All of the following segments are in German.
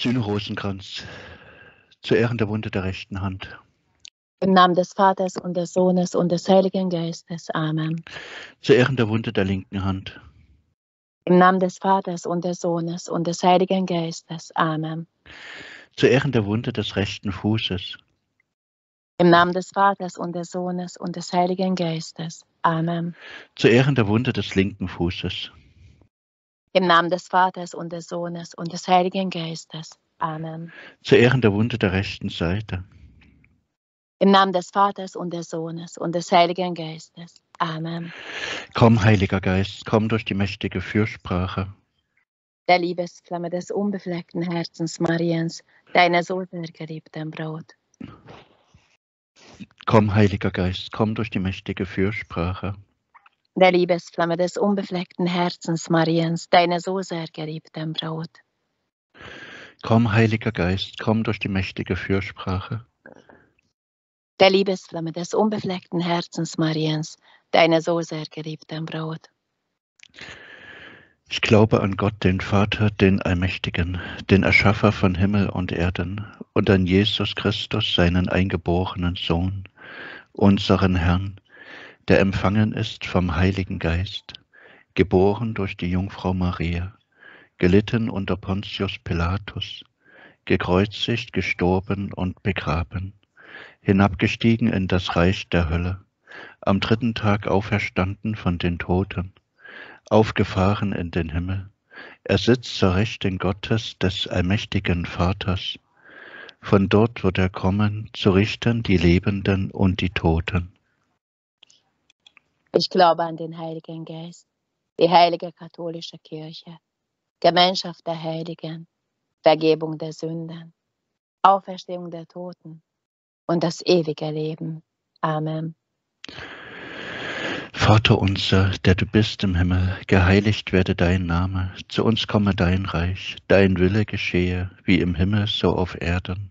Sühne Rosenkranz, zu Ehren der Wunde der rechten Hand. Im Namen des Vaters und des Sohnes und des Heiligen Geistes. Amen. Zu Ehren der Wunde der linken Hand. Im Namen des Vaters und des Sohnes und des Heiligen Geistes. Amen. Zu Ehren der Wunde des rechten Fußes. Im Namen des Vaters und des Sohnes und des Heiligen Geistes. Amen. Zu Ehren der Wunde des linken Fußes. Im Namen des Vaters und des Sohnes und des Heiligen Geistes. Amen. Zu Ehren der Wunde der rechten Seite. Im Namen des Vaters und des Sohnes und des Heiligen Geistes. Amen. Komm, Heiliger Geist, komm durch die mächtige Fürsprache. Der Liebesflamme des unbefleckten Herzens Mariens, deiner so sehr geliebten Komm, Heiliger Geist, komm durch die mächtige Fürsprache der Liebesflamme des unbefleckten Herzens Mariens, deine so sehr geliebten Braut. Komm, Heiliger Geist, komm durch die mächtige Fürsprache. Der Liebesflamme des unbefleckten Herzens Mariens, deine so sehr geliebten Braut. Ich glaube an Gott, den Vater, den Allmächtigen, den Erschaffer von Himmel und Erden und an Jesus Christus, seinen eingeborenen Sohn, unseren Herrn der empfangen ist vom Heiligen Geist, geboren durch die Jungfrau Maria, gelitten unter Pontius Pilatus, gekreuzigt, gestorben und begraben, hinabgestiegen in das Reich der Hölle, am dritten Tag auferstanden von den Toten, aufgefahren in den Himmel, er sitzt zur Rechten Gottes des allmächtigen Vaters, von dort wird er kommen, zu richten die Lebenden und die Toten. Ich glaube an den Heiligen Geist, die heilige katholische Kirche, Gemeinschaft der Heiligen, Vergebung der Sünden, Auferstehung der Toten und das ewige Leben. Amen. Vater unser, der du bist im Himmel, geheiligt werde dein Name, zu uns komme dein Reich, dein Wille geschehe, wie im Himmel so auf Erden.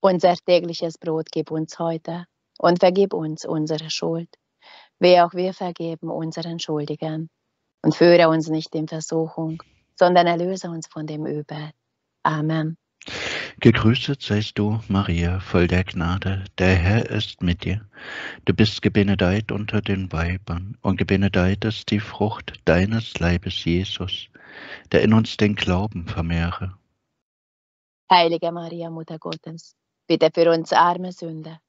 Unser tägliches Brot gib uns heute und vergib uns unsere Schuld wie auch wir vergeben unseren Schuldigen. Und führe uns nicht in Versuchung, sondern erlöse uns von dem Übel. Amen. Gegrüßet seist du, Maria, voll der Gnade, der Herr ist mit dir. Du bist gebenedeit unter den Weibern, und gebenedeit ist die Frucht deines Leibes, Jesus, der in uns den Glauben vermehre. Heilige Maria, Mutter Gottes, bitte für uns arme Sünder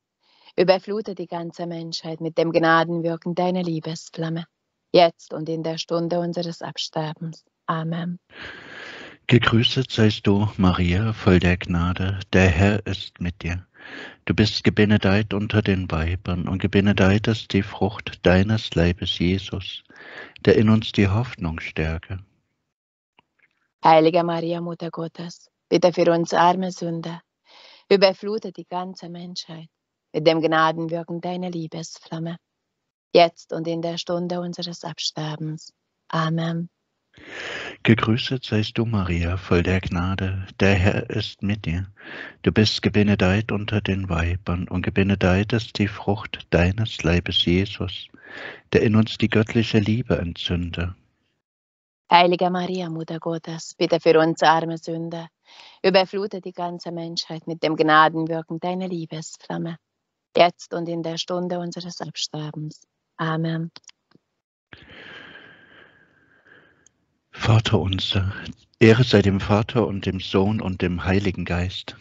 Überflute die ganze Menschheit mit dem Gnadenwirken deiner Liebesflamme, jetzt und in der Stunde unseres Absterbens. Amen. Gegrüßet seist du, Maria, voll der Gnade, der Herr ist mit dir. Du bist gebenedeit unter den Weibern und gebenedeit ist die Frucht deines Leibes, Jesus, der in uns die Hoffnung stärke. Heilige Maria, Mutter Gottes, bitte für uns arme Sünder, überflute die ganze Menschheit mit dem Gnadenwirken deiner Liebesflamme, jetzt und in der Stunde unseres Absterbens. Amen. Gegrüßet seist du, Maria, voll der Gnade, der Herr ist mit dir. Du bist gebenedeit unter den Weibern und gebenedeit ist die Frucht deines Leibes, Jesus, der in uns die göttliche Liebe entzünde. Heilige Maria, Mutter Gottes, bitte für uns arme Sünder, überflute die ganze Menschheit mit dem Gnadenwirken deiner Liebesflamme jetzt und in der Stunde unseres Absterbens. Amen. Vater unser, Ehre sei dem Vater und dem Sohn und dem Heiligen Geist.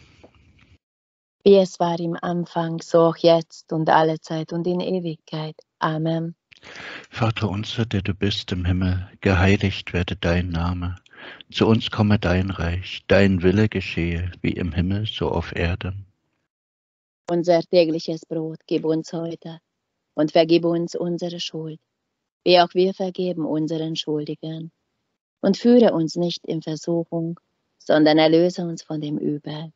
Wie es war im Anfang, so auch jetzt und alle Zeit und in Ewigkeit. Amen. Vater unser, der du bist im Himmel, geheiligt werde dein Name. Zu uns komme dein Reich, dein Wille geschehe, wie im Himmel, so auf Erden. Unser tägliches Brot gib uns heute und vergib uns unsere Schuld, wie auch wir vergeben unseren Schuldigen. Und führe uns nicht in Versuchung, sondern erlöse uns von dem Übel.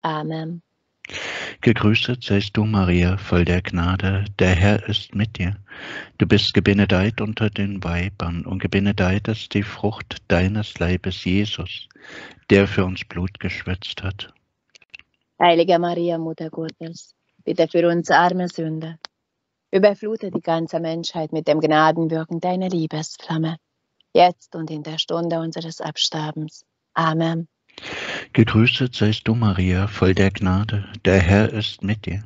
Amen. Gegrüßet seist du, Maria, voll der Gnade, der Herr ist mit dir. Du bist gebenedeit unter den Weibern und gebenedeit ist die Frucht deines Leibes, Jesus, der für uns Blut geschwitzt hat. Heilige Maria, Mutter Gottes, bitte für uns arme Sünder. Überflute die ganze Menschheit mit dem Gnadenwirken deiner Liebesflamme, jetzt und in der Stunde unseres Absterbens. Amen. Gegrüßet seist du, Maria, voll der Gnade, der Herr ist mit dir.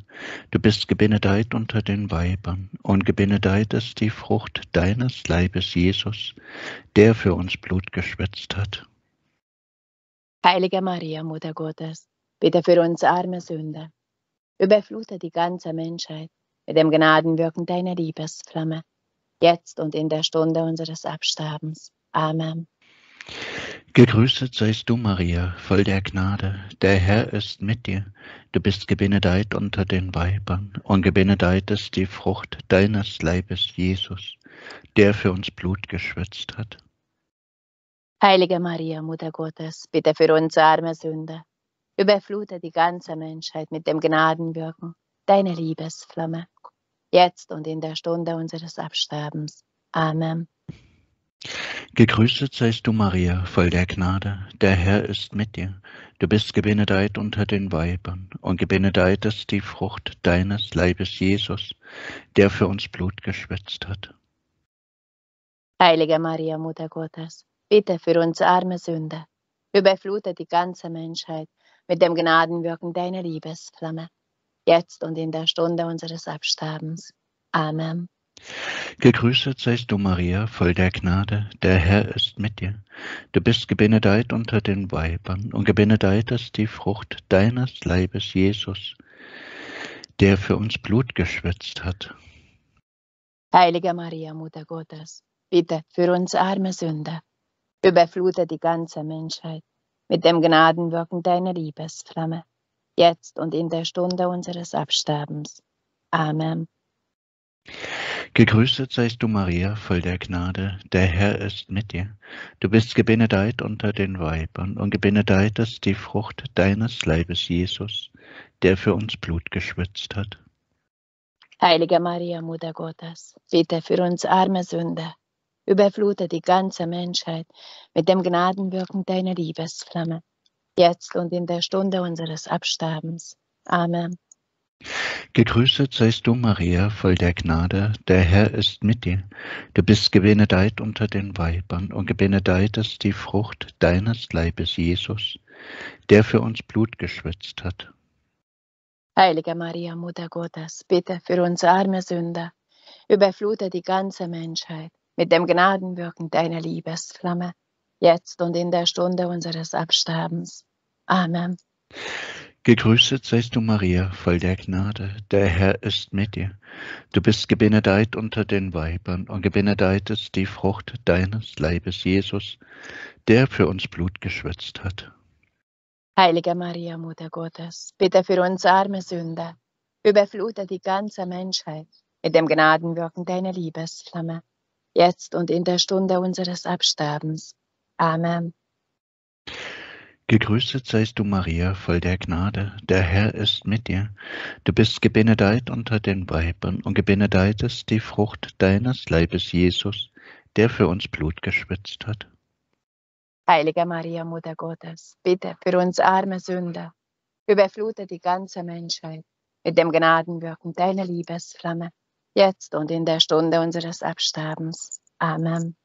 Du bist gebenedeit unter den Weibern, und gebenedeit ist die Frucht deines Leibes, Jesus, der für uns Blut geschwitzt hat. Heilige Maria, Mutter Gottes, Bitte für uns arme Sünder. Überflute die ganze Menschheit mit dem Gnadenwirken deiner Liebesflamme, jetzt und in der Stunde unseres Absterbens. Amen. Gegrüßet seist du, Maria, voll der Gnade. Der Herr ist mit dir. Du bist gebenedeit unter den Weibern, und gebenedeit ist die Frucht deines Leibes, Jesus, der für uns Blut geschwitzt hat. Heilige Maria, Mutter Gottes, bitte für uns arme Sünder Überflute die ganze Menschheit mit dem Gnadenwirken deine Liebesflamme, jetzt und in der Stunde unseres Absterbens. Amen. Gegrüßet seist du, Maria, voll der Gnade, der Herr ist mit dir. Du bist gebenedeit unter den Weibern, und gebenedeit ist die Frucht deines Leibes, Jesus, der für uns Blut geschwitzt hat. Heilige Maria, Mutter Gottes, bitte für uns arme Sünder Überflute die ganze Menschheit mit dem Gnadenwirken deiner Liebesflamme, jetzt und in der Stunde unseres Absterbens. Amen. Gegrüßet seist du, Maria, voll der Gnade, der Herr ist mit dir. Du bist gebenedeit unter den Weibern und gebenedeit ist die Frucht deines Leibes, Jesus, der für uns Blut geschwitzt hat. Heilige Maria, Mutter Gottes, bitte für uns arme Sünder Überflute die ganze Menschheit mit dem Gnadenwirken deiner Liebesflamme, jetzt und in der Stunde unseres Absterbens. Amen. Gegrüßet seist du, Maria, voll der Gnade, der Herr ist mit dir. Du bist gebenedeit unter den Weibern und gebenedeit ist die Frucht deines Leibes, Jesus, der für uns Blut geschwitzt hat. Heilige Maria, Mutter Gottes, bitte für uns arme Sünder Überflute die ganze Menschheit mit dem Gnadenwirken deiner Liebesflamme, jetzt und in der Stunde unseres Absterbens. Amen. Gegrüßet seist du, Maria, voll der Gnade, der Herr ist mit dir. Du bist gebenedeit unter den Weibern und gebenedeit ist die Frucht deines Leibes, Jesus, der für uns Blut geschwitzt hat. Heilige Maria, Mutter Gottes, bitte für uns arme Sünder, überflute die ganze Menschheit mit dem Gnadenwirken deiner Liebesflamme, jetzt und in der Stunde unseres Absterbens. Amen. Gegrüßet seist du, Maria, voll der Gnade. Der Herr ist mit dir. Du bist gebenedeit unter den Weibern und gebenedeit ist die Frucht deines Leibes, Jesus, der für uns Blut geschwitzt hat. Heilige Maria, Mutter Gottes, bitte für uns arme Sünder, überflute die ganze Menschheit mit dem Gnadenwirken deiner Liebesflamme jetzt und in der Stunde unseres Absterbens. Amen. Gegrüßet seist du, Maria, voll der Gnade. Der Herr ist mit dir. Du bist gebenedeit unter den Weibern und gebenedeit ist die Frucht deines Leibes, Jesus, der für uns Blut geschwitzt hat. Heilige Maria, Mutter Gottes, bitte für uns arme Sünder, überflute die ganze Menschheit mit dem Gnadenwirken deiner Liebesflamme jetzt und in der Stunde unseres Absterbens. Amen.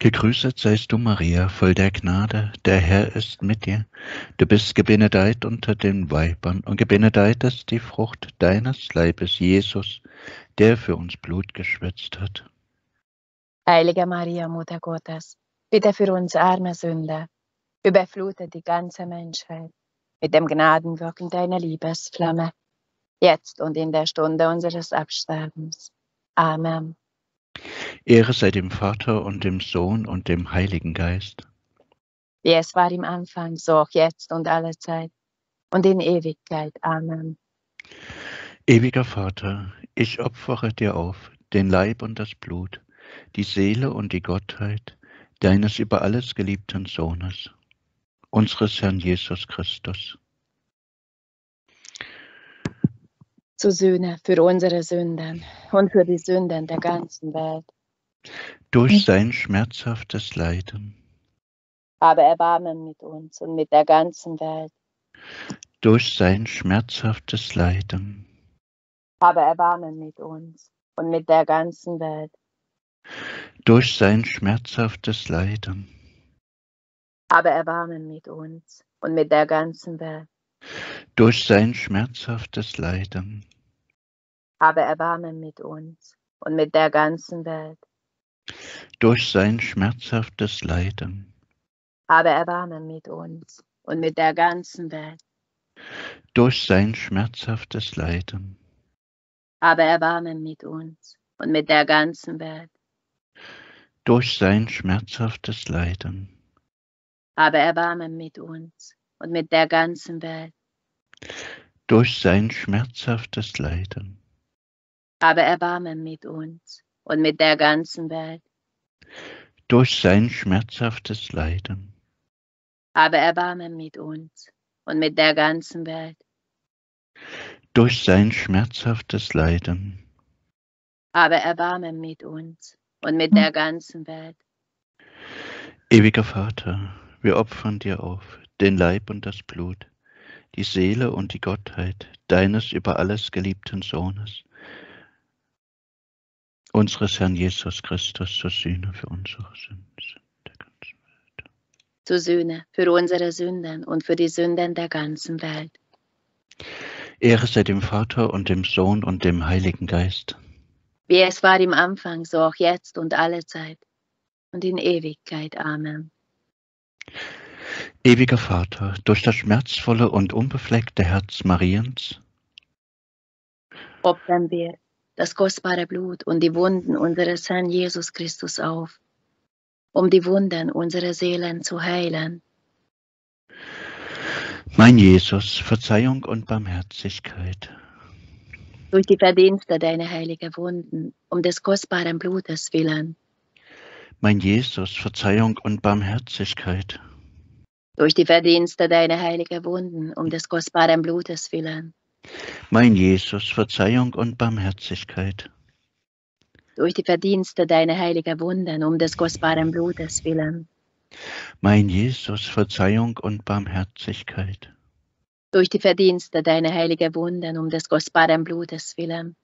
Gegrüßet seist du, Maria, voll der Gnade, der Herr ist mit dir. Du bist gebenedeit unter den Weibern und gebenedeit ist die Frucht deines Leibes, Jesus, der für uns Blut geschwitzt hat. Heilige Maria, Mutter Gottes, bitte für uns arme Sünder, überflute die ganze Menschheit mit dem Gnadenwirken deiner Liebesflamme jetzt und in der Stunde unseres Absterbens. Amen. Ehre sei dem Vater und dem Sohn und dem Heiligen Geist. Wie es war im Anfang, so auch jetzt und alle Zeit und in Ewigkeit. Amen. Ewiger Vater, ich opfere dir auf den Leib und das Blut, die Seele und die Gottheit deines über alles geliebten Sohnes, unseres Herrn Jesus Christus zu Söhne für unsere Sünden und für die Sünden der ganzen Welt. Durch sein schmerzhaftes Leiden. Aber erbarmen mit uns und mit der ganzen Welt. Durch sein schmerzhaftes Leiden. Aber erbarmen mit uns und mit der ganzen Welt. Durch sein schmerzhaftes Leiden. Aber erbarmen mit uns und mit der ganzen Welt. Durch sein schmerzhaftes Leiden habe Erbarmen mit uns und mit der ganzen Welt. Durch sein schmerzhaftes Leiden. Habe Erbarmen mit uns und mit der ganzen Welt. Durch sein schmerzhaftes Leiden. Habe Erbarmen mit uns und mit der ganzen Welt. Durch sein schmerzhaftes Leiden. Habe Erbarmen mit uns und mit der ganzen Welt. Durch sein schmerzhaftes Leiden aber erbarme mit uns und mit der ganzen Welt. Durch sein schmerzhaftes Leiden. Aber erbarme mit uns und mit der ganzen Welt. Durch sein schmerzhaftes Leiden. Aber erbarme mit uns und mit der ganzen Welt. Ewiger Vater, wir opfern dir auf, den Leib und das Blut, die Seele und die Gottheit deines über alles geliebten Sohnes unseres Herrn Jesus Christus zur Sühne für unsere Sünden der ganzen Welt. Zur Sühne für unsere Sünden und für die Sünden der ganzen Welt. Ehre sei dem Vater und dem Sohn und dem Heiligen Geist. Wie es war im Anfang, so auch jetzt und alle Zeit und in Ewigkeit. Amen. Ewiger Vater, durch das schmerzvolle und unbefleckte Herz Mariens, opfern wir das kostbare Blut und die Wunden unseres Herrn Jesus Christus auf, um die Wunden unserer Seelen zu heilen. Mein Jesus, Verzeihung und Barmherzigkeit. Durch die Verdienste deiner heiligen Wunden, um des kostbaren Blutes willen. Mein Jesus, Verzeihung und Barmherzigkeit. Durch die Verdienste deiner heiligen Wunden, um des kostbaren Blutes willen. Mein Jesus, Verzeihung und Barmherzigkeit. Durch die Verdienste deiner heiligen Wunden, um des kostbaren Blutes willen. Mein Jesus, Verzeihung und Barmherzigkeit. Durch die Verdienste deiner heiligen Wunden, um des kostbaren Blutes willen.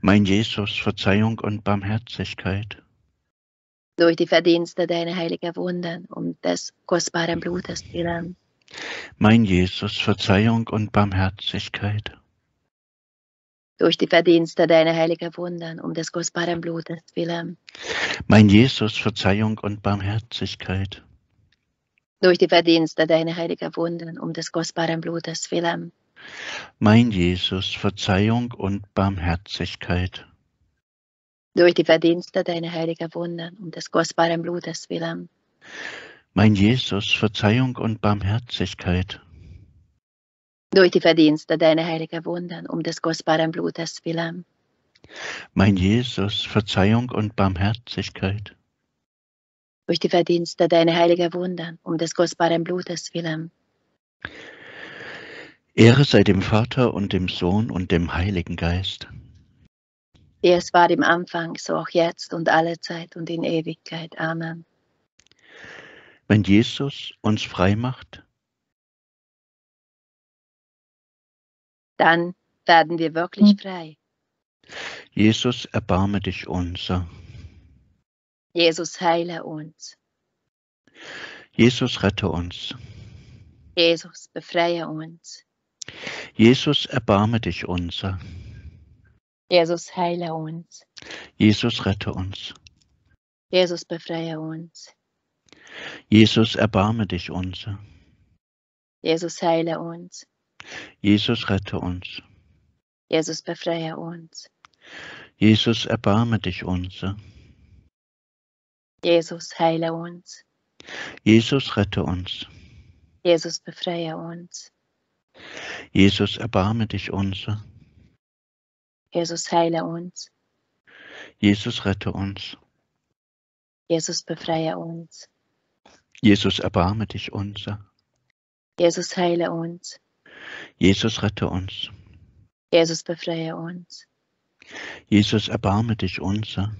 Mein Jesus, Verzeihung und Barmherzigkeit. Durch die Verdienste deiner heiligen Wunden, um des kostbaren Blutes willen. Mein Jesus, Verzeihung und Barmherzigkeit. Durch die Verdienste deiner heiligen Wunden, um des kostbaren Blutes willen. Mein Jesus, Verzeihung und Barmherzigkeit. Durch die Verdienste deiner heiligen Wunden, um des kostbaren Blutes willen. Mein Jesus, Verzeihung und Barmherzigkeit. Durch die Verdienste deiner heiligen Wunden, um des kostbaren Blutes willen mein Jesus, Verzeihung und Barmherzigkeit. Durch die Verdienste deiner heiligen Wunden, um des kostbaren Blutes willen. Mein Jesus, Verzeihung und Barmherzigkeit. Durch die Verdienste deiner heiligen Wunden, um des kostbaren Blutes willen. Ehre sei dem Vater und dem Sohn und dem Heiligen Geist. Wie es war im Anfang, so auch jetzt und alle Zeit und in Ewigkeit. Amen wenn Jesus uns frei macht? Dann werden wir wirklich hm. frei. Jesus, erbarme dich unser. Jesus, heile uns. Jesus, rette uns. Jesus, befreie uns. Jesus, erbarme dich unser. Jesus, heile uns. Jesus, rette uns. Jesus, befreie uns. Jesus, erbarme dich unser. Jesus, heile uns. Jesus, rette uns. Jesus, befreie uns. Jesus, erbarme dich unser. Jesus, heile uns. Jesus, rette uns. Jesus, befreie uns. Jesus, erbarme dich unser. Jesus, heile uns. Jesus, rette uns. Jesus, befreie uns. Jesus, erbarme dich unser. Jesus, heile uns. Jesus, rette uns. Jesus, befreie uns. Jesus, erbarme dich unser.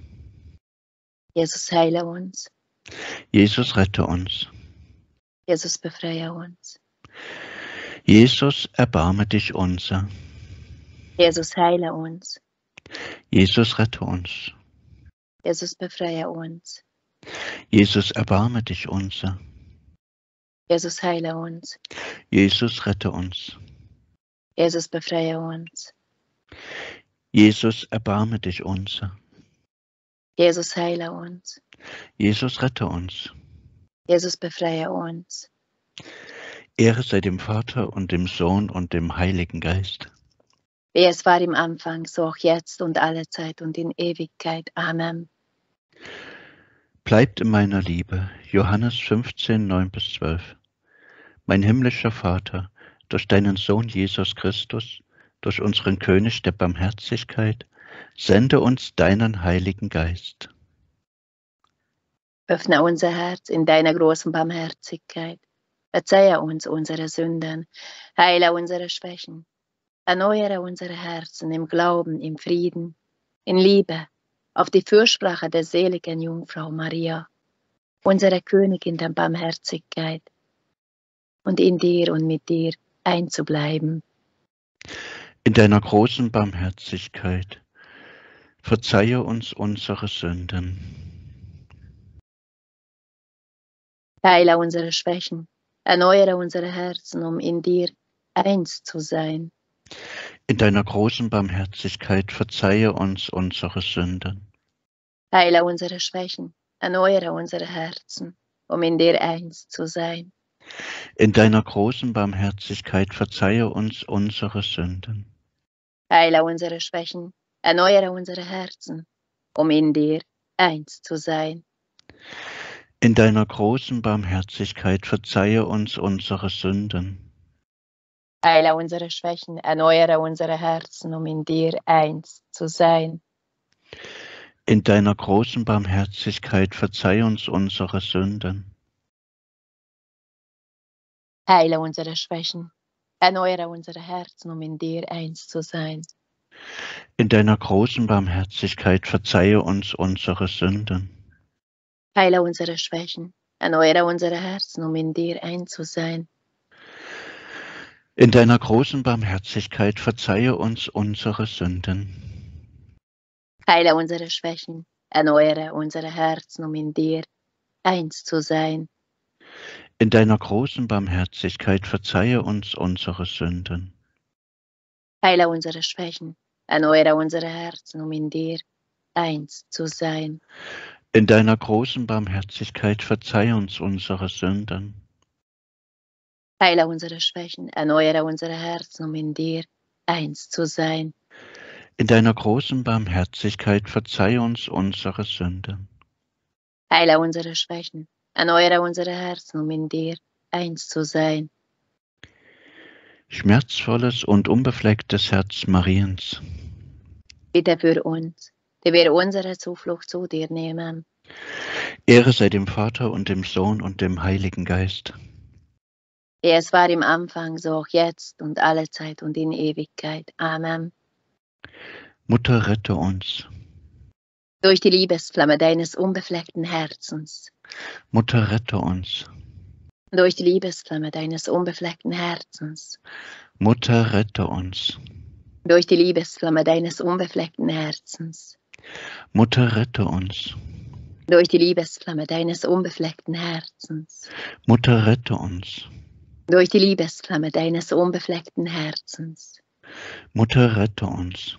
Jesus, heile uns. Jesus, rette uns. Jesus, befreie uns. Jesus, erbarme dich unser. Jesus, heile uns. Jesus, rette uns. Jesus, befreie uns. Jesus, erbarme dich unser. Jesus, heile uns. Jesus, rette uns. Jesus, befreie uns. Jesus, erbarme dich unser. Jesus, heile uns. Jesus, rette uns. Jesus, befreie uns. Ehre sei dem Vater und dem Sohn und dem Heiligen Geist. Wie es war im Anfang, so auch jetzt und alle Zeit und in Ewigkeit. Amen. Bleibt in meiner Liebe, Johannes 15, 9 bis 12. Mein himmlischer Vater, durch deinen Sohn Jesus Christus, durch unseren König der Barmherzigkeit, sende uns deinen Heiligen Geist. Öffne unser Herz in deiner großen Barmherzigkeit. Verzeihe uns unsere Sünden, heile unsere Schwächen, erneuere unsere Herzen im Glauben, im Frieden, in Liebe auf die Fürsprache der seligen Jungfrau Maria, unsere Königin der Barmherzigkeit, und in dir und mit dir einzubleiben. In deiner großen Barmherzigkeit verzeihe uns unsere Sünden. Teile unsere Schwächen, erneuere unsere Herzen, um in dir eins zu sein. In deiner großen Barmherzigkeit verzeihe uns unsere Sünden. Heile unsere Schwächen, erneuere unsere Herzen, um in dir eins zu sein. In deiner großen Barmherzigkeit verzeihe uns unsere Sünden. Heile unsere Schwächen, erneuere unsere Herzen, um in dir eins zu sein. In deiner großen Barmherzigkeit verzeihe uns unsere Sünden Heile unsere Schwächen, erneuere unsere Herzen, um in dir eins zu sein. In deiner großen Barmherzigkeit verzeih uns unsere Sünden. Heile unsere Schwächen, erneuere unsere Herzen, um in dir eins zu sein. In deiner großen Barmherzigkeit verzeihe uns unsere Sünden. Heile unsere Schwächen, erneuere unsere Herzen, um in dir eins zu sein. In deiner großen Barmherzigkeit verzeihe uns unsere Sünden. Heile unsere Schwächen, erneuere unsere Herzen, um in dir eins zu sein. In deiner großen Barmherzigkeit verzeihe uns unsere Sünden. Heile unsere Schwächen, erneuere unsere Herzen, um in dir eins zu sein. In deiner großen Barmherzigkeit verzeihe uns unsere Sünden. Heile unsere Schwächen, erneuere unsere Herzen, um in dir eins zu sein. In deiner großen Barmherzigkeit verzeih uns unsere Sünden. Heile unsere Schwächen, erneuere unsere Herzen, um in dir eins zu sein. Schmerzvolles und unbeflecktes Herz Mariens. Bitte für uns, die wir unsere Zuflucht zu dir nehmen. Ehre sei dem Vater und dem Sohn und dem Heiligen Geist wie es war im Anfang, so auch jetzt und alle Zeit und in Ewigkeit. Amen. Mutter, rette uns. Durch die Liebesflamme deines unbefleckten Herzens. Mutter, rette uns. Durch die Liebesflamme deines unbefleckten Herzens. Mutter, rette uns. Durch die Liebesflamme deines unbefleckten Herzens. Mutter, rette uns. Durch die Liebesflamme deines unbefleckten Herzens. Mutter, rette uns durch die Liebesflamme deines unbefleckten Herzens. Mutter, rette uns.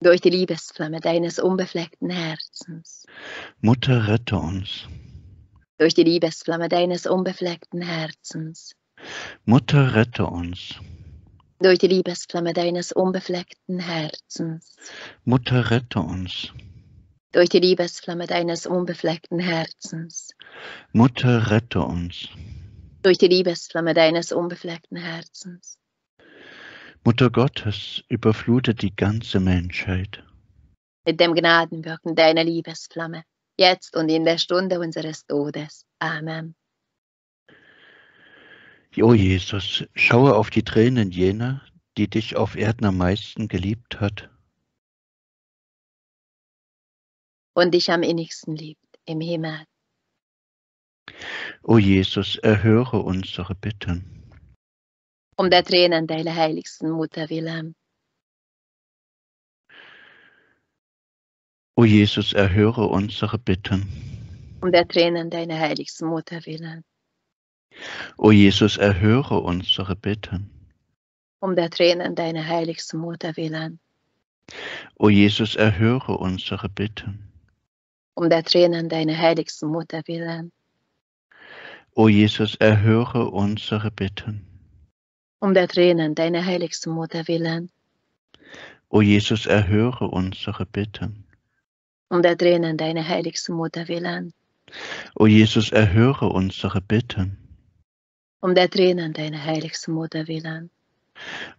Durch die Liebesflamme deines unbefleckten Herzens. Mutter, rette uns. Durch die Liebesflamme deines unbefleckten Herzens. Mutter, rette uns. Durch die Liebesflamme deines unbefleckten Herzens. Mutter, rette uns. Durch die Liebesflamme deines unbefleckten Herzens. Mutter, rette uns durch die Liebesflamme deines unbefleckten Herzens. Mutter Gottes, überflutet die ganze Menschheit. Mit dem Gnadenwirken deiner Liebesflamme, jetzt und in der Stunde unseres Todes. Amen. O Jesus, schaue auf die Tränen jener, die dich auf Erden am meisten geliebt hat. Und dich am innigsten liebt im Himmel. O Jesus, erhöre unsere Bitten. Um der Tränen deiner heiligsten Mutter willen. O Jesus, erhöre unsere Bitten. Um der Tränen deiner heiligsten Mutter willen. O Jesus, erhöre unsere Bitten. Um der Tränen deiner heiligsten Mutter willen. O Jesus, erhöre unsere Bitten. Um der Tränen deiner heiligsten Mutter willen. O Jesus, erhöre unsere Bitten. Um der Tränen deiner heiligsten Mutter willen. O Jesus, erhöre unsere Bitten. Um der Tränen deiner heiligsten Mutter willen. O Jesus, erhöre unsere Bitten. Um der Tränen deiner heiligsten Mutter willen.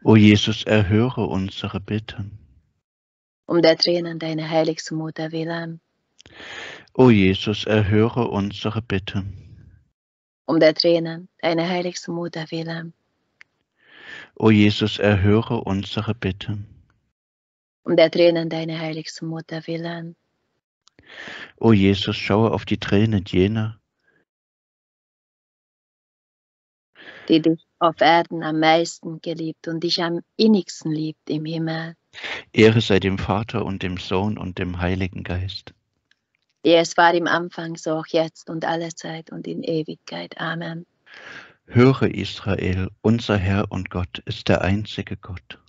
O Jesus, erhöre unsere Bitten. Um der Tränen deiner heiligsten Mutter willen. O Jesus, erhöre unsere Bitten um der Tränen, deiner heiligsten Mutter willen. O Jesus, erhöre unsere Bitte. Um der Tränen, deiner heiligsten Mutter willen. O Jesus, schaue auf die Tränen jener, die dich auf Erden am meisten geliebt und dich am innigsten liebt im Himmel. Ehre sei dem Vater und dem Sohn und dem Heiligen Geist wie es war im Anfang, so auch jetzt und alle Zeit und in Ewigkeit. Amen. Höre Israel, unser Herr und Gott ist der einzige Gott.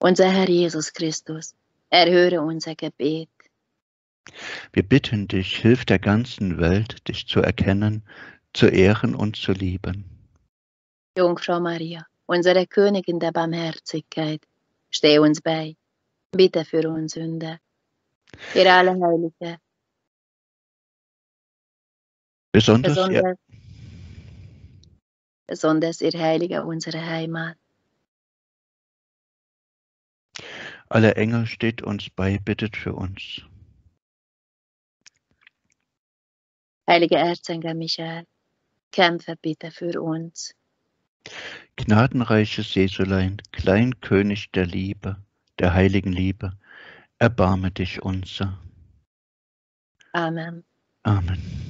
Unser Herr Jesus Christus, erhöre unser Gebet. Wir bitten dich, hilf der ganzen Welt, dich zu erkennen, zu ehren und zu lieben. Jungfrau Maria, unsere Königin der Barmherzigkeit, steh uns bei, bitte für uns Sünder jeder Allerheilige. Besonders, besonders, ja. besonders ihr Heiliger, unsere Heimat. Alle Engel steht uns bei, bittet für uns. Heiliger Erzengel Michael, kämpfe bitte für uns. Gnadenreiches Jesulein, Kleinkönig der Liebe, der heiligen Liebe, Erbarme dich unser. Amen. Amen.